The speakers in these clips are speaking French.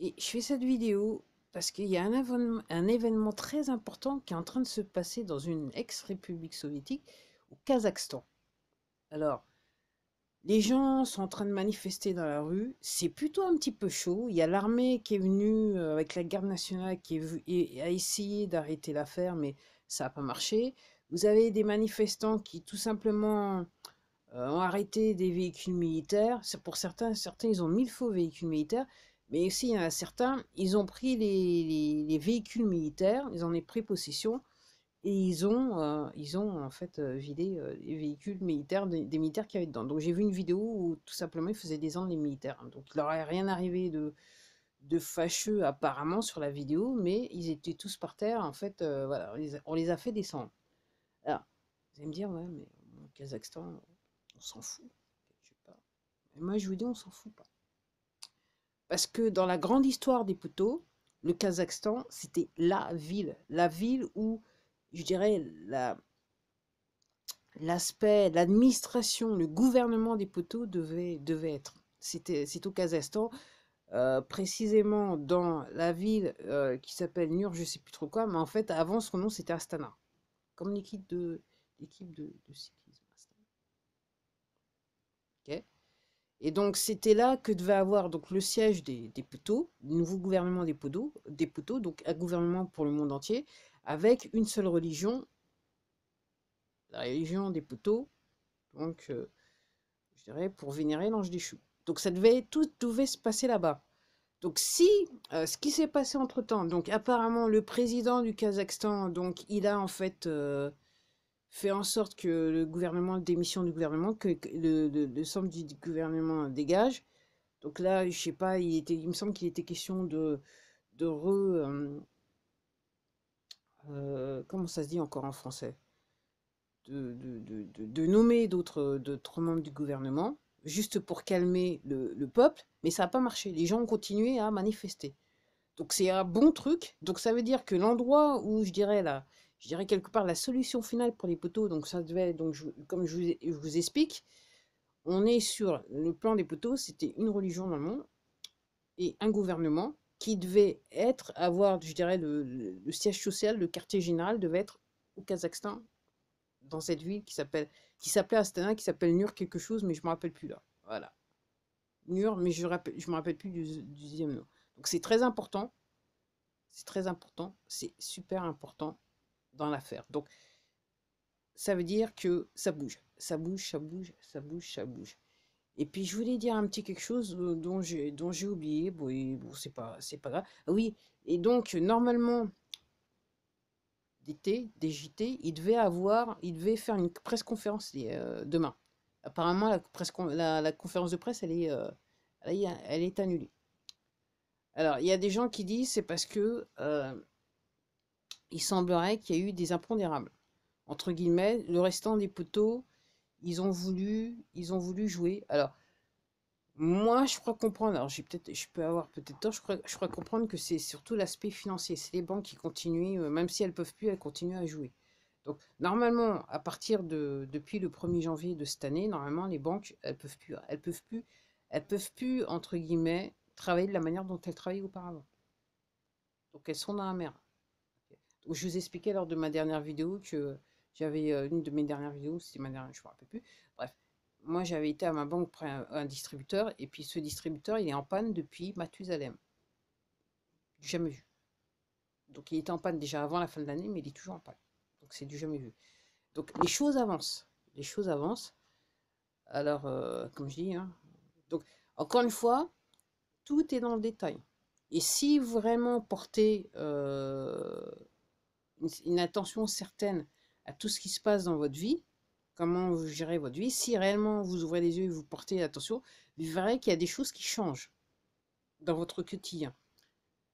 Et je fais cette vidéo parce qu'il y a un événement, très important qui est en train de se passer dans une ex-république soviétique, au Kazakhstan. Alors, les gens sont en train de manifester dans la rue, c'est plutôt un petit peu chaud, il y a l'armée qui est venue euh, avec la garde nationale qui a essayé d'arrêter l'affaire, mais ça n'a pas marché. Vous avez des manifestants qui tout simplement euh, ont arrêté des véhicules militaires, pour certains, certains ils ont mille faux véhicules militaires, mais aussi, il y en a certains, ils ont pris les, véhicules militaires, ils en ont pris possession, et ils ont, euh, ils ont en fait euh, vidé euh, les véhicules militaires des, militaires qui avaient dedans. Donc j'ai vu une vidéo où tout simplement ils faisaient descendre les militaires. Hein. Donc il n'aurait rien arrivé de, de fâcheux apparemment sur la vidéo, mais ils étaient tous par terre. En fait, voilà, on les, a, fait descendre. Alors, vous allez me dire, ouais, mais au Kazakhstan, on s'en fout. Je sais pas. Mais moi, je vous dis, on s'en fout pas. Parce que dans la grande histoire des poteaux, le Kazakhstan, c'était la ville. La ville où, je dirais, l'aspect, l'administration, le gouvernement des poteaux devait, devait être. C'est au Kazakhstan, euh, précisément dans la ville euh, qui s'appelle Nur, je ne sais plus trop quoi, mais en fait, avant, son nom, c'était Astana. Comme l'équipe de, l'équipe de, cyclisme. Et donc c'était là que devait avoir donc le siège des, des poteaux, le nouveau gouvernement des poteaux, des poteaux, donc un gouvernement pour le monde entier, avec une seule religion, la religion des poteaux, donc euh, je dirais pour vénérer l'ange des choux. Donc ça devait tout devait se passer là-bas. Donc si euh, ce qui s'est passé entre temps, donc apparemment le président du Kazakhstan, donc il a en fait euh, fait en sorte que le gouvernement démission du gouvernement, que le, centre du gouvernement dégage. Donc là, je sais pas, il était, il me semble qu'il était question de, re, euh, euh, comment ça se dit encore en français, de, nommer d'autres, d'autres membres du gouvernement, juste pour calmer le, le peuple, mais ça n'a pas marché. Les gens ont continué à manifester. Donc c'est un bon truc. Donc ça veut dire que l'endroit où je dirais là, je dirais quelque part la solution finale pour les poteaux. Donc ça devait, donc comme je vous, explique, on est sur le plan des poteaux, c'était une religion dans le monde et un gouvernement qui devait être, avoir, je dirais, le, siège social, le quartier général devait être au Kazakhstan, dans cette ville qui s'appelle, qui s'appelait Astana, qui s'appelle Nur quelque chose, mais je me rappelle plus là. Voilà. Nur, mais je ne je me rappelle plus du, du deuxième nom. Donc c'est très important. C'est très important. C'est super important dans l'affaire. Donc, ça veut dire que ça bouge, ça bouge, ça bouge, ça bouge, ça bouge. Et puis je voulais dire un petit quelque chose euh, dont j'ai dont j'ai oublié. Bon, bon c'est pas c'est pas grave. Ah oui. Et donc normalement d'été, des JT, il devait avoir, il devait faire une presse conférence euh, demain. Apparemment la presse la, conférence de presse euh, elle est elle, est annulée. Alors il y a des gens qui disent c'est parce que il semblerait qu'il y ait eu des impondérables. Entre guillemets, le restant des poteaux, ils ont voulu, ils ont voulu jouer. Alors, moi, je crois comprendre, alors j'ai peut-être, je peux avoir peut-être tort, je crois, je crois comprendre que c'est surtout l'aspect financier. C'est les banques qui continuent, euh, même si elles peuvent plus, elles continuent à jouer. Donc, normalement, à partir de, depuis le 1er janvier de cette année, normalement, les banques, elles peuvent plus, elles peuvent plus, elles peuvent plus, entre guillemets, travailler de la manière dont elles travaillaient auparavant. Donc, elles sont dans la merde. Où je vous expliquais lors de ma dernière vidéo que j'avais euh, une de mes dernières vidéos, c'était ma dernière, je ne me rappelle plus. Bref, moi j'avais été à ma banque près un, distributeur et puis ce distributeur il est en panne depuis Mathusalem. jamais vu. Donc il était en panne déjà avant la fin de l'année, mais il est toujours en panne. Donc c'est du jamais vu. Donc les choses avancent. Les choses avancent. Alors, euh, comme je dis, hein, donc encore une fois, tout est dans le détail. Et si vraiment portez euh, une attention certaine à tout ce qui se passe dans votre vie, comment vous gérez votre vie, si réellement vous ouvrez les yeux et vous portez attention, vous verrez qu'il y a des choses qui changent dans votre quotidien.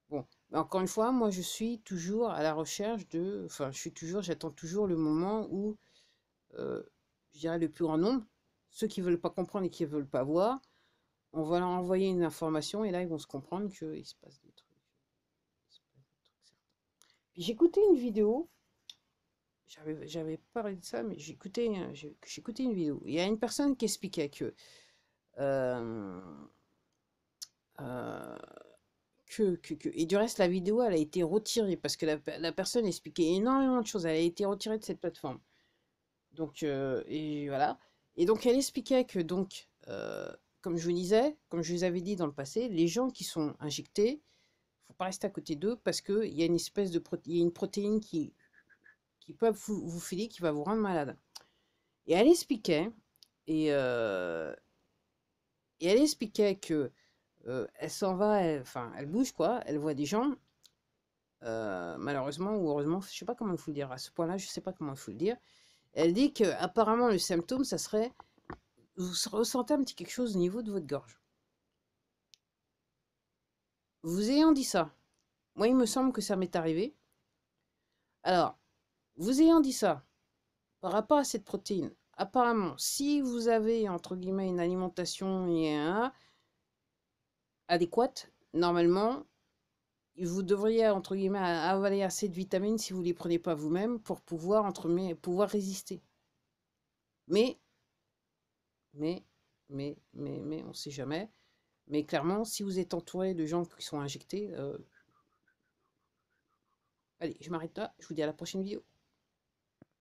Bon, encore une fois, moi je suis toujours à la recherche de, enfin je suis toujours, j'attends toujours le moment où, euh, je dirais le plus grand nombre, ceux qui ne veulent pas comprendre et qui ne veulent pas voir, on va leur envoyer une information et là ils vont se comprendre qu'il se passe des J'écoutais une vidéo, j'avais parlé de ça, mais j'écoutais écouté une vidéo. Il y a une personne qui expliquait euh, euh, que que, Et du reste, la vidéo, elle a été retirée parce que la, personne expliquait énormément de choses. Elle a été retirée de cette plateforme. Donc, euh, et voilà. Et donc, elle expliquait que, donc, comme je vous disais, comme je vous avais dit dans le passé, les gens qui sont injectés, faut pas rester à côté d'eux parce qu'il y a une espèce de y a une protéine qui, qui peut vous, filer, qui va vous rendre malade. Et elle expliquait, et, euh, et elle expliquait que euh, elle s'en va, elle, enfin, elle bouge quoi, elle voit des gens, euh, malheureusement ou heureusement, je sais pas comment il faut le dire à ce point-là, je sais pas comment il faut le dire. Elle dit que apparemment le symptôme, ça serait vous ressentez un petit quelque chose au niveau de votre gorge vous ayant dit ça, moi il me semble que ça m'est arrivé. Alors, vous ayant dit ça, par rapport à cette protéine, apparemment, si vous avez entre guillemets une alimentation un, adéquate, normalement, vous devriez entre guillemets avaler assez de vitamines si vous ne les prenez pas vous-même pour pouvoir, entre, pouvoir résister. Mais, mais, mais, mais, mais, on ne sait jamais. Mais clairement, si vous êtes entouré de gens qui sont injectés, euh, allez, je m'arrête là. Je vous dis à la prochaine vidéo.